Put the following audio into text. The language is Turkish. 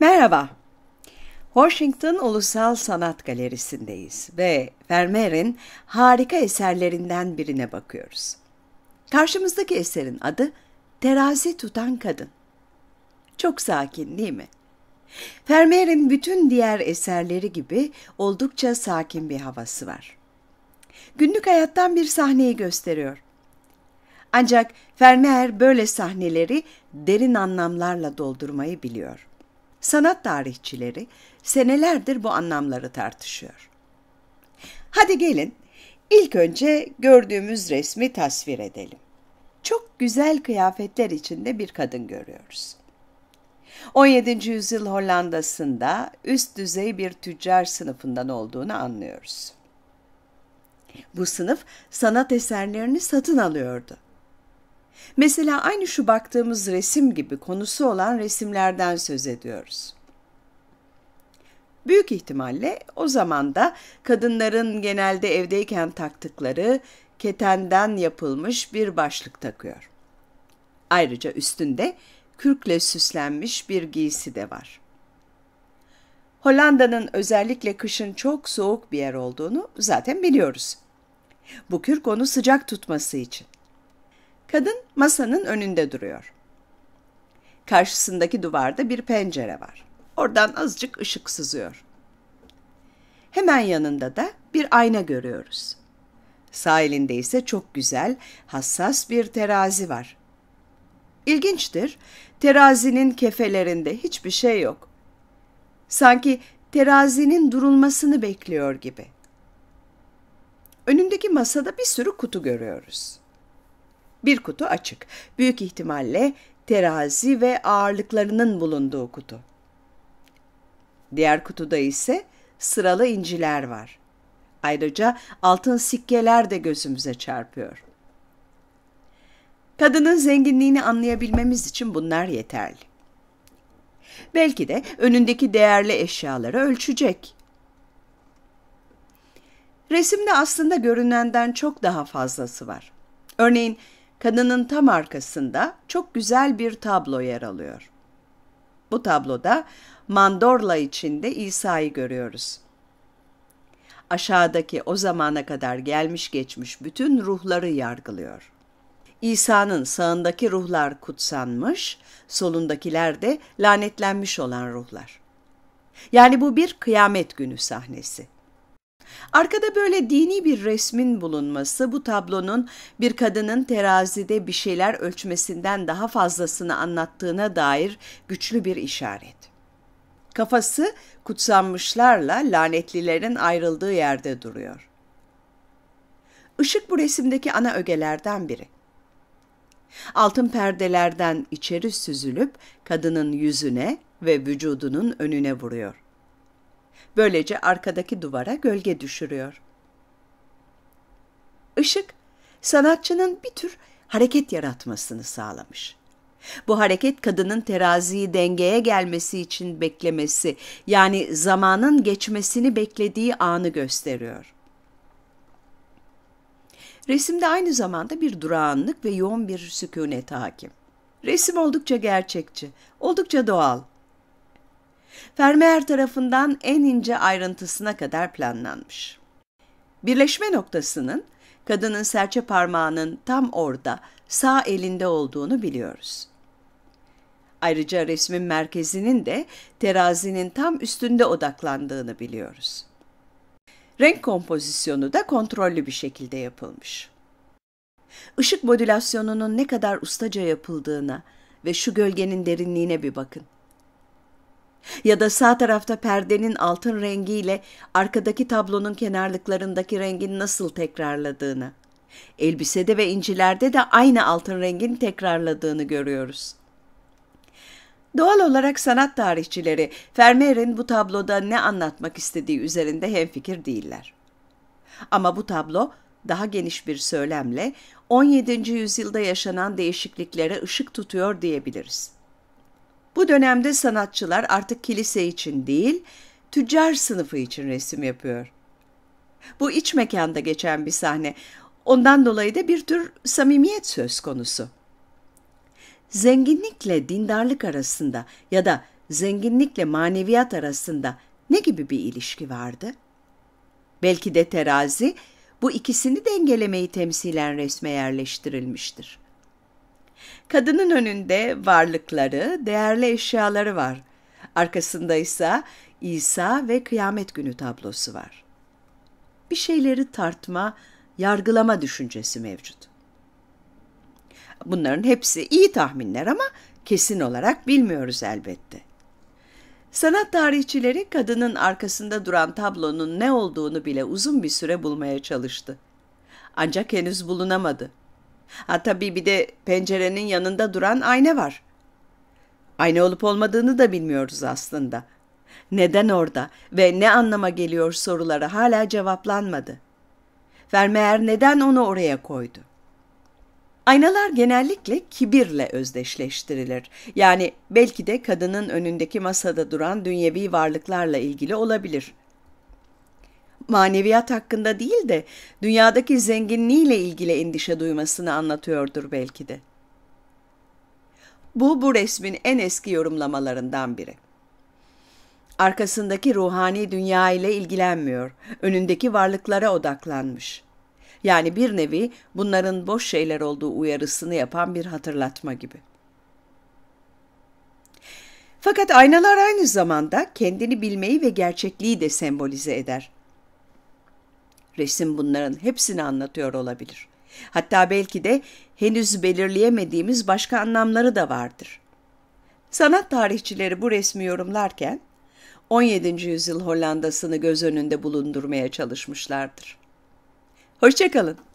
Merhaba. Washington Ulusal Sanat Galerisi'ndeyiz ve Vermeer'in harika eserlerinden birine bakıyoruz. Karşımızdaki eserin adı Terazi Tutan Kadın. Çok sakin değil mi? Vermeer'in bütün diğer eserleri gibi oldukça sakin bir havası var. Günlük hayattan bir sahneyi gösteriyor. Ancak Vermeer böyle sahneleri derin anlamlarla doldurmayı biliyor. Sanat tarihçileri senelerdir bu anlamları tartışıyor. Hadi gelin ilk önce gördüğümüz resmi tasvir edelim. Çok güzel kıyafetler içinde bir kadın görüyoruz. 17. yüzyıl Hollanda'sında üst düzey bir tüccar sınıfından olduğunu anlıyoruz. Bu sınıf sanat eserlerini satın alıyordu. Mesela aynı şu baktığımız resim gibi konusu olan resimlerden söz ediyoruz. Büyük ihtimalle o zaman da kadınların genelde evdeyken taktıkları ketenden yapılmış bir başlık takıyor. Ayrıca üstünde kürkle süslenmiş bir giysi de var. Hollanda'nın özellikle kışın çok soğuk bir yer olduğunu zaten biliyoruz. Bu kürk onu sıcak tutması için. Kadın masanın önünde duruyor. Karşısındaki duvarda bir pencere var. Oradan azıcık ışık sızıyor. Hemen yanında da bir ayna görüyoruz. Sağ elinde ise çok güzel, hassas bir terazi var. İlginçtir, terazinin kefelerinde hiçbir şey yok. Sanki terazinin durulmasını bekliyor gibi. Önündeki masada bir sürü kutu görüyoruz. Bir kutu açık. Büyük ihtimalle terazi ve ağırlıklarının bulunduğu kutu. Diğer kutuda ise sıralı inciler var. Ayrıca altın sikkeler de gözümüze çarpıyor. Kadının zenginliğini anlayabilmemiz için bunlar yeterli. Belki de önündeki değerli eşyaları ölçecek. Resimde aslında görünenden çok daha fazlası var. Örneğin Kadının tam arkasında çok güzel bir tablo yer alıyor. Bu tabloda mandorla içinde İsa'yı görüyoruz. Aşağıdaki o zamana kadar gelmiş geçmiş bütün ruhları yargılıyor. İsa'nın sağındaki ruhlar kutsanmış, solundakiler de lanetlenmiş olan ruhlar. Yani bu bir kıyamet günü sahnesi. Arkada böyle dini bir resmin bulunması bu tablonun bir kadının terazide bir şeyler ölçmesinden daha fazlasını anlattığına dair güçlü bir işaret. Kafası kutsanmışlarla lanetlilerin ayrıldığı yerde duruyor. Işık bu resimdeki ana ögelerden biri. Altın perdelerden içeri süzülüp kadının yüzüne ve vücudunun önüne vuruyor.'' Böylece arkadaki duvara gölge düşürüyor. Işık, sanatçının bir tür hareket yaratmasını sağlamış. Bu hareket kadının teraziyi dengeye gelmesi için beklemesi, yani zamanın geçmesini beklediği anı gösteriyor. Resimde aynı zamanda bir durağanlık ve yoğun bir sükunet hakim. Resim oldukça gerçekçi, oldukça doğal. Vermeer tarafından en ince ayrıntısına kadar planlanmış. Birleşme noktasının kadının serçe parmağının tam orada sağ elinde olduğunu biliyoruz. Ayrıca resmin merkezinin de terazinin tam üstünde odaklandığını biliyoruz. Renk kompozisyonu da kontrollü bir şekilde yapılmış. Işık modülasyonunun ne kadar ustaca yapıldığına ve şu gölgenin derinliğine bir bakın. Ya da sağ tarafta perdenin altın rengiyle arkadaki tablonun kenarlıklarındaki rengin nasıl tekrarladığını. Elbisede ve incilerde de aynı altın rengin tekrarladığını görüyoruz. Doğal olarak sanat tarihçileri Vermeer'in bu tabloda ne anlatmak istediği üzerinde hemfikir değiller. Ama bu tablo daha geniş bir söylemle 17. yüzyılda yaşanan değişikliklere ışık tutuyor diyebiliriz. Bu dönemde sanatçılar artık kilise için değil, tüccar sınıfı için resim yapıyor. Bu iç mekanda geçen bir sahne. Ondan dolayı da bir tür samimiyet söz konusu. Zenginlikle dindarlık arasında ya da zenginlikle maneviyat arasında ne gibi bir ilişki vardı? Belki de terazi bu ikisini dengelemeyi temsilen resme yerleştirilmiştir. Kadının önünde varlıkları, değerli eşyaları var. Arkasında ise İsa ve kıyamet günü tablosu var. Bir şeyleri tartma, yargılama düşüncesi mevcut. Bunların hepsi iyi tahminler ama kesin olarak bilmiyoruz elbette. Sanat tarihçileri kadının arkasında duran tablonun ne olduğunu bile uzun bir süre bulmaya çalıştı. Ancak henüz bulunamadı. Ha tabii bir de pencerenin yanında duran ayna var. Ayna olup olmadığını da bilmiyoruz aslında. Neden orada ve ne anlama geliyor soruları hala cevaplanmadı. Vermeer neden onu oraya koydu? Aynalar genellikle kibirle özdeşleştirilir. Yani belki de kadının önündeki masada duran dünyevi varlıklarla ilgili olabilir maneviyat hakkında değil de dünyadaki zenginliğiyle ilgili endişe duymasını anlatıyordur belki de. Bu bu resmin en eski yorumlamalarından biri. Arkasındaki ruhani dünya ile ilgilenmiyor, önündeki varlıklara odaklanmış. Yani bir nevi bunların boş şeyler olduğu uyarısını yapan bir hatırlatma gibi. Fakat aynalar aynı zamanda kendini bilmeyi ve gerçekliği de sembolize eder. Resim bunların hepsini anlatıyor olabilir. Hatta belki de henüz belirleyemediğimiz başka anlamları da vardır. Sanat tarihçileri bu resmi yorumlarken 17. yüzyıl Hollanda'sını göz önünde bulundurmaya çalışmışlardır. Hoşçakalın.